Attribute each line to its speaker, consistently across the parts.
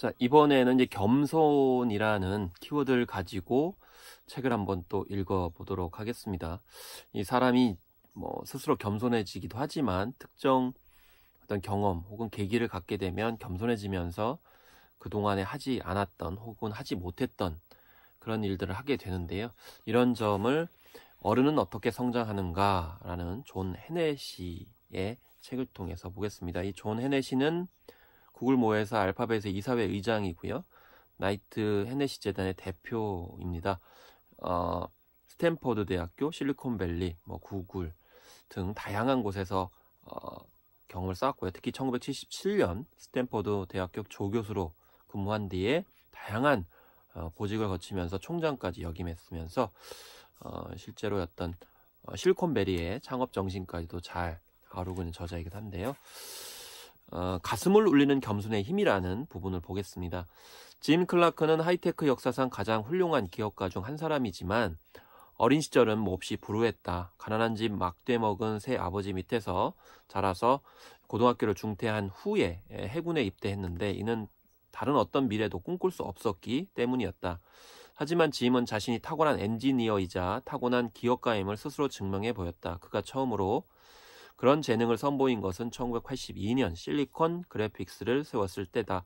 Speaker 1: 자, 이번에는 이제 겸손이라는 키워드를 가지고 책을 한번 또 읽어보도록 하겠습니다. 이 사람이 뭐 스스로 겸손해지기도 하지만 특정 어떤 경험 혹은 계기를 갖게 되면 겸손해지면서 그동안에 하지 않았던 혹은 하지 못했던 그런 일들을 하게 되는데요. 이런 점을 어른은 어떻게 성장하는가라는 존헤네시의 책을 통해서 보겠습니다. 이존헤네시는 구글 모회사 알파벳의 이사회 의장이고요. 나이트 헤네시 재단의 대표입니다. 어, 스탠퍼드 대학교, 실리콘밸리, 뭐 구글 등 다양한 곳에서 어, 경험을 쌓았고요. 특히 1977년 스탠퍼드 대학교 조교수로 근무한 뒤에 다양한 어, 보직을 거치면서 총장까지 역임했으면서 어, 실제로 어떤 어, 실리콘밸리의 창업 정신까지도 잘 다루고 있는 저자이기도 한데요. 어, 가슴을 울리는 겸손의 힘이라는 부분을 보겠습니다. 짐 클라크는 하이테크 역사상 가장 훌륭한 기업가 중 한 사람이지만 어린 시절은 몹시 불우했다. 가난한 집 막대 먹은 새 아버지 밑에서 자라서 고등학교를 중퇴한 후에 해군에 입대했는데 이는 다른 어떤 미래도 꿈꿀 수 없었기 때문이었다. 하지만 짐은 자신이 탁월한 엔지니어이자 탁월한 기업가임을 스스로 증명해 보였다. 그가 처음으로 그런 재능을 선보인 것은 1982년 실리콘 그래픽스를 세웠을 때다.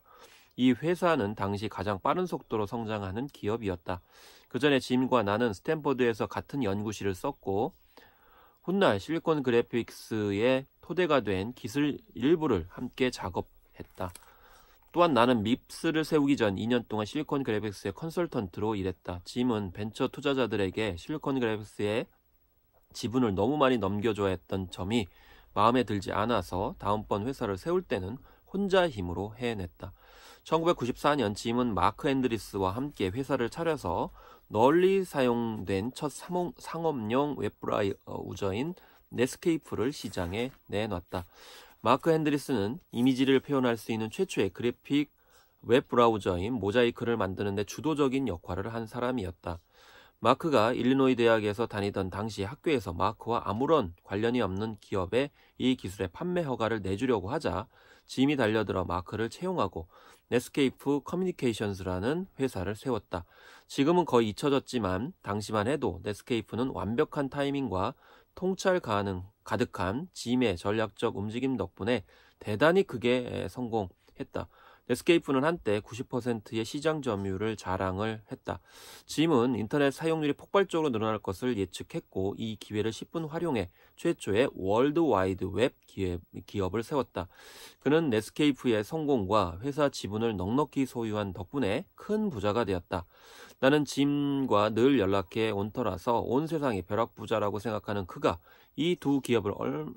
Speaker 1: 이 회사는 당시 가장 빠른 속도로 성장하는 기업이었다. 그 전에 짐과 나는 스탠퍼드에서 같은 연구실을 썼고 훗날 실리콘 그래픽스의 토대가 된 기술 일부를 함께 작업했다. 또한 나는 밉스를 세우기 전 2년 동안 실리콘 그래픽스의 컨설턴트로 일했다. 짐은 벤처 투자자들에게 실리콘 그래픽스의 지분을 너무 많이 넘겨줘야 했던 점이 마음에 들지 않아서 다음번 회사를 세울 때는 혼자 힘으로 해냈다. 1994년 짐은 마크 앤드리스와 함께 회사를 차려서 널리 사용된 첫 상업용 웹브라우저인 어, 네스케이프를 시장에 내놨다. 마크 앤드리스는 이미지를 표현할 수 있는 최초의 그래픽 웹 브라우저인 모자이크를 만드는데 주도적인 역할을 한 사람이었다. 마크가 일리노이 대학에서 다니던 당시 학교에서 마크와 아무런 관련이 없는 기업에 이 기술의 판매 허가를 내주려고 하자 짐이 달려들어 마크를 채용하고 네스케이프 커뮤니케이션스라는 회사를 세웠다. 지금은 거의 잊혀졌지만 당시만 해도 네스케이프는 완벽한 타이밍과 통찰 가능 가득한 짐의 전략적 움직임 덕분에 대단히 크게 성공했다. 넷스케이프는 한때 90%의 시장 점유율을 자랑을 했다. 짐은 인터넷 사용률이 폭발적으로 늘어날 것을 예측했고 이 기회를 10분 활용해 최초의 월드와이드 웹 기업, 을 세웠다. 그는 넷스케이프의 성공과 회사 지분을 넉넉히 소유한 덕분에 큰 부자가 되었다. 나는 짐과 늘 연락해 온 터라서 온 세상이 벼락부자라고 생각하는 그가 이두 기업을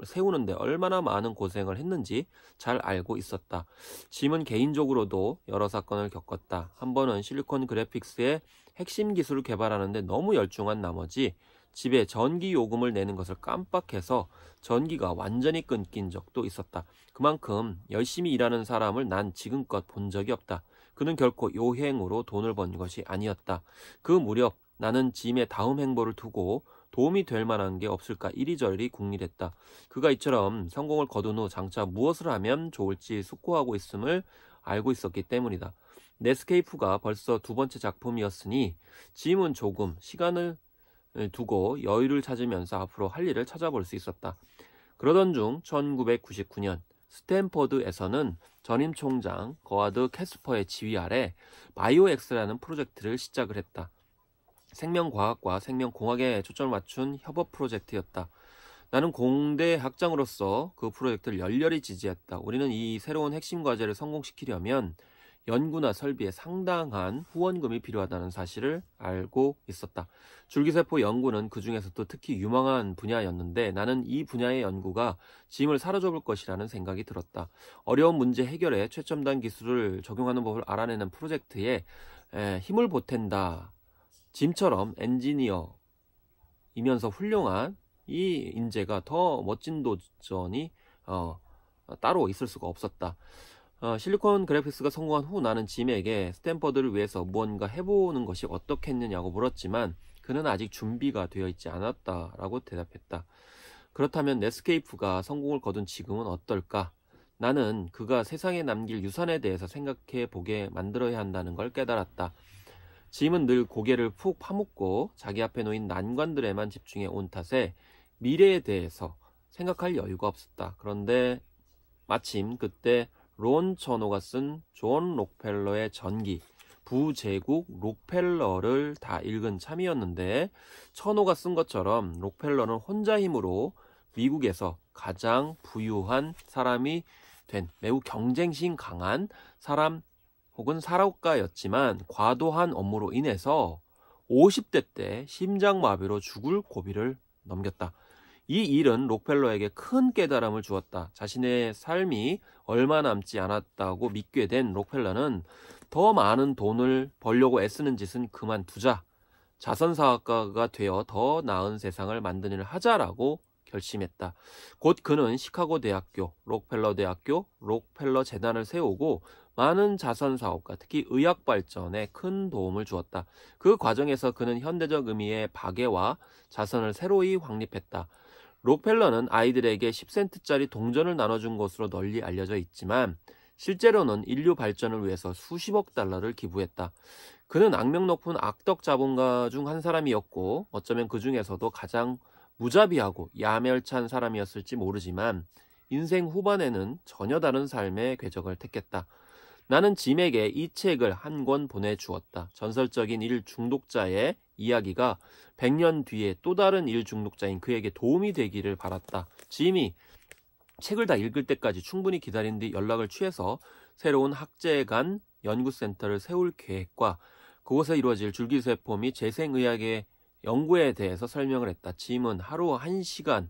Speaker 1: 세우는데 얼마나 많은 고생을 했는지 잘 알고 있었다. 짐은 개인적으로도 여러 사건을 겪었다. 한 번은 실리콘 그래픽스의 핵심 기술을 개발하는데 너무 열중한 나머지 집에 전기 요금을 내는 것을 깜빡해서 전기가 완전히 끊긴 적도 있었다. 그만큼 열심히 일하는 사람을 난 지금껏 본 적이 없다. 그는 결코 요행으로 돈을 번 것이 아니었다. 그 무렵 나는 짐의 다음 행보를 두고 도움이 될 만한 게 없을까 이리저리 궁리했다. 그가 이처럼 성공을 거둔 후 장차 무엇을 하면 좋을지 숙고하고 있음을 알고 있었기 때문이다. 네스케이프가 벌써 두 번째 작품이었으니 짐은 조금 시간을 두고 여유를 찾으면서 앞으로 할 일을 찾아볼 수 있었다. 그러던 중 1999년 스탠퍼드에서는 전임 총장 거하드 캐스퍼의 지휘 아래 바이오엑스라는 프로젝트를 시작을 했다. 생명과학과 생명공학에 초점을 맞춘 협업 프로젝트였다. 나는 공대 학장으로서 그 프로젝트를 열렬히 지지했다. 우리는 이 새로운 핵심 과제를 성공시키려면 연구나 설비에 상당한 후원금이 필요하다는 사실을 알고 있었다. 줄기세포 연구는 그 중에서도 특히 유망한 분야였는데 나는 이 분야의 연구가 짐을 사로잡을 것이라는 생각이 들었다. 어려운 문제 해결에 최첨단 기술을 적용하는 법을 알아내는 프로젝트에 힘을 보탠다. 짐처럼 엔지니어이면서 훌륭한 이 인재가 더 멋진 도전이 어, 따로 있을 수가 없었다. 어, 실리콘 그래픽스가 성공한 후 나는 짐에게 스탠퍼드를 위해서 무언가 해보는 것이 어떻겠느냐고 물었지만 그는 아직 준비가 되어 있지 않았다라고 대답했다. 그렇다면 네스케이프가 성공을 거둔 지금은 어떨까? 나는 그가 세상에 남길 유산에 대해서 생각해 보게 만들어야 한다는 걸 깨달았다. 짐은 늘 고개를 푹 파묻고 자기 앞에 놓인 난관들에만 집중해 온 탓에 미래에 대해서 생각할 여유가 없었다. 그런데 마침 그때 론 천호가 쓴 존 록펠러의 전기 부제국 록펠러를 다 읽은 참이었는데 천호가 쓴 것처럼 록펠러는 혼자 힘으로 미국에서 가장 부유한 사람이 된 매우 경쟁심 강한 사람 혹은 사업가였지만 과도한 업무로 인해서 50대 때 심장마비로 죽을 고비를 넘겼다. 이 일은 록펠러에게 큰 깨달음을 주었다. 자신의 삶이 얼마 남지 않았다고 믿게 된 록펠러는 더 많은 돈을 벌려고 애쓰는 짓은 그만두자. 자선사업가가 되어 더 나은 세상을 만드는 일을 하자라고 결심했다. 곧 그는 시카고 대학교, 록펠러 대학교, 록펠러 재단을 세우고 많은 자선 사업과 특히 의학 발전에 큰 도움을 주었다. 그 과정에서 그는 현대적 의미의 박애와 자선을 새로이 확립했다. 록펠러는 아이들에게 10센트짜리 동전을 나눠준 것으로 널리 알려져 있지만 실제로는 인류 발전을 위해서 수십억 달러를 기부했다. 그는 악명 높은 악덕 자본가 중 한 사람이었고 어쩌면 그 중에서도 가장 무자비하고 야멸찬 사람이었을지 모르지만 인생 후반에는 전혀 다른 삶의 궤적을 택했다. 나는 짐에게 이 책을 한 권 보내주었다. 전설적인 일 중독자의 이야기가 100년 뒤에 또 다른 일 중독자인 그에게 도움이 되기를 바랐다. 짐이 책을 다 읽을 때까지 충분히 기다린 뒤 연락을 취해서 새로운 학제간 연구센터를 세울 계획과 그곳에 이루어질 줄기세포 및 재생의학의 연구에 대해서 설명을 했다. 짐은 하루 1시간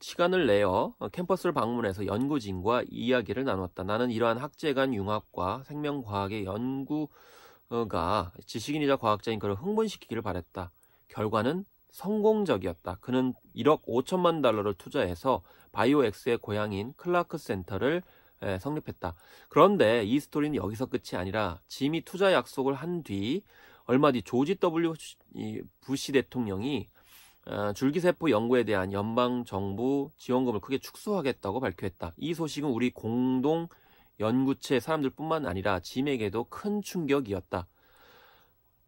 Speaker 1: 시간을 내어 캠퍼스를 방문해서 연구진과 이야기를 나눴다. 나는 이러한 학제 간 융합과 생명과학의 연구가 지식인이자 과학자인 그를 흥분시키기를 바랬다. 결과는 성공적이었다. 그는 1억 5천만 달러를 투자해서 바이오엑스의 고향인 클라크 센터를 성립했다. 그런데 이 스토리는 여기서 끝이 아니라 짐이 투자 약속을 한 뒤 얼마 뒤 조지 W 부시 대통령이 어, 줄기세포 연구에 대한 연방 정부 지원금을 크게 축소하겠다고 발표했다. 이 소식은 우리 공동 연구체 사람들뿐만 아니라 짐에게도 큰 충격이었다.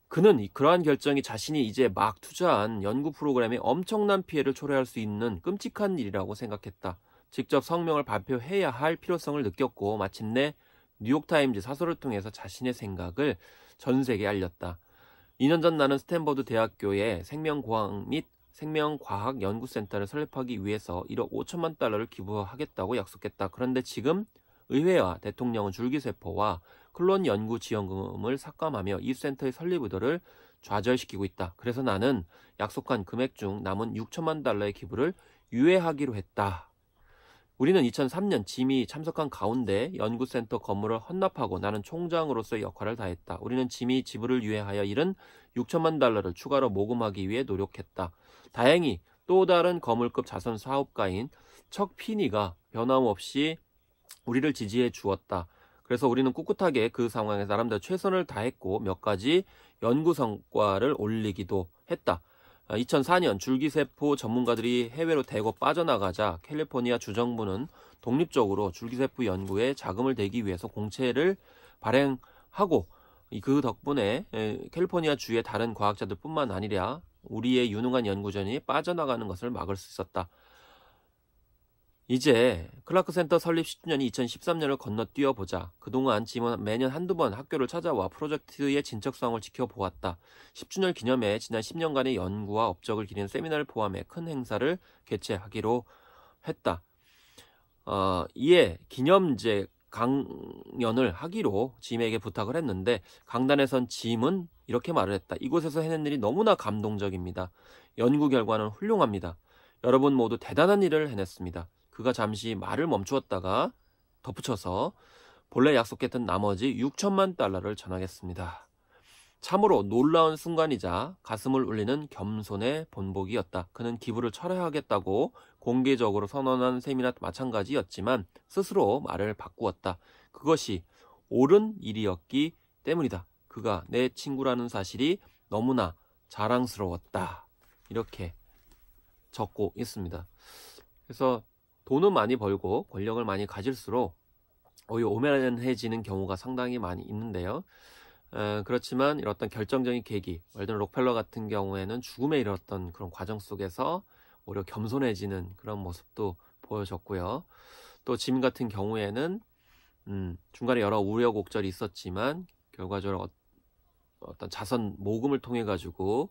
Speaker 1: 그는 그러한 결정이 자신이 이제 막 투자한 연구 프로그램에 엄청난 피해를 초래할 수 있는 끔찍한 일이라고 생각했다. 직접 성명을 발표해야 할 필요성을 느꼈고 마침내 뉴욕타임즈 사설을 통해서 자신의 생각을 전 세계에 알렸다. 2년 전 나는 스탠버드 대학교의 생명공학 및 생명과학연구센터를 설립하기 위해서 1억 5천만 달러를 기부하겠다고 약속했다. 그런데 지금 의회와 대통령은 줄기세포와 클론 연구 지원금을 삭감하며 이 센터의 설립 의도를 좌절시키고 있다. 그래서 나는 약속한 금액 중 남은 6천만 달러의 기부를 유예하기로 했다. 우리는 2003년 짐이 참석한 가운데 연구센터 건물을 헌납하고 나는 총장으로서의 역할을 다했다. 우리는 짐이 지불을 유예하여 잃은 6천만 달러를 추가로 모금하기 위해 노력했다. 다행히 또 다른 거물급 자선 사업가인 척피니가 변함없이 우리를 지지해 주었다. 그래서 우리는 꿋꿋하게 그 상황에 서 사람들 최선을 다했고 몇 가지 연구 성과를 올리기도 했다. 2004년 아, 줄기세포 전문가들이 해외로 대거 빠져나가자 캘리포니아 주정부는 독립적으로 줄기세포 연구에 자금을 대기 위해서 공채를 발행하고 그 덕분에 캘리포니아 주의 다른 과학자들뿐만 아니라 우리의 유능한 연구전이 빠져나가는 것을 막을 수 있었다. 이제 클라크 센터 설립 10주년이 2013년을 건너뛰어 보자. 그동안 짐은 매년 한두 번 학교를 찾아와 프로젝트의 진척성을 지켜보았다. 10주년 기념에 지난 10년간의 연구와 업적을 기린 세미나를 포함해 큰 행사를 개최하기로 했다. 어, 이에 기념제 강연을 하기로 짐에게 부탁을 했는데 강단에선 짐은 이렇게 말을 했다. 이곳에서 해낸 일이 너무나 감동적입니다. 연구 결과는 훌륭합니다. 여러분 모두 대단한 일을 해냈습니다. 그가 잠시 말을 멈추었다가 덧붙여서 본래 약속했던 나머지 6천만 달러를 전하겠습니다. 참으로 놀라운 순간이자 가슴을 울리는 겸손의 본보기였다. 그는 기부를 철회하겠다고 공개적으로 선언한 셈이나 마찬가지였지만 스스로 말을 바꾸었다. 그것이 옳은 일이었기 때문이다. 그가 내 친구라는 사실이 너무나 자랑스러웠다. 이렇게 적고 있습니다. 그래서 돈은 많이 벌고 권력을 많이 가질수록 오히려 오만해지는 경우가 상당히 많이 있는데요. 그렇지만 이런 어떤 결정적인 계기, 예를 들어 록펠러 같은 경우에는 죽음에 이르렀던 그런 과정 속에서 오히려 겸손해지는 그런 모습도 보여졌고요. 또 짐 같은 경우에는 음, 중간에 여러 우려곡절이 있었지만 결과적으로 어, 떤 자선 모금을 통해 가지고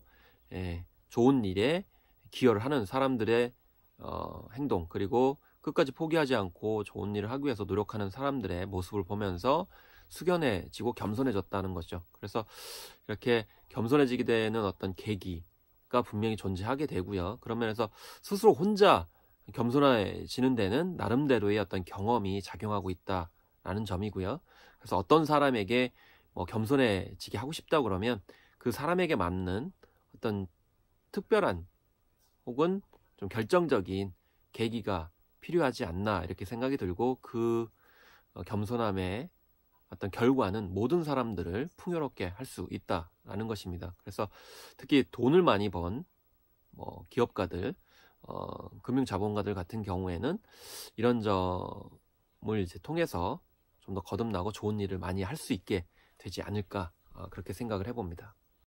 Speaker 1: 예, 좋은 일에 기여를 하는 사람들의 어, 행동 그리고 끝까지 포기하지 않고 좋은 일을 하기 위해서 노력하는 사람들의 모습을 보면서 숙연해지고 겸손해졌다는 거죠. 그래서 이렇게 겸손해지게 되는 어떤 계기가 분명히 존재하게 되고요. 그런 면에서 스스로 혼자 겸손해지는 데는 나름대로의 어떤 경험이 작용하고 있다라는 점이고요. 그래서 어떤 사람에게 뭐 겸손해지게 하고 싶다 그러면 그 사람에게 맞는 어떤 특별한 혹은 좀 결정적인 계기가 필요하지 않나 이렇게 생각이 들고 그 어, 겸손함에 어떤 결과는 모든 사람들을 풍요롭게 할 수 있다라는 것입니다. 그래서 특히 돈을 많이 번 뭐 기업가들, 어, 금융자본가들 같은 경우에는 이런 점을 이제 통해서 좀 더 거듭나고 좋은 일을 많이 할 수 있게 되지 않을까 어, 그렇게 생각을 해봅니다.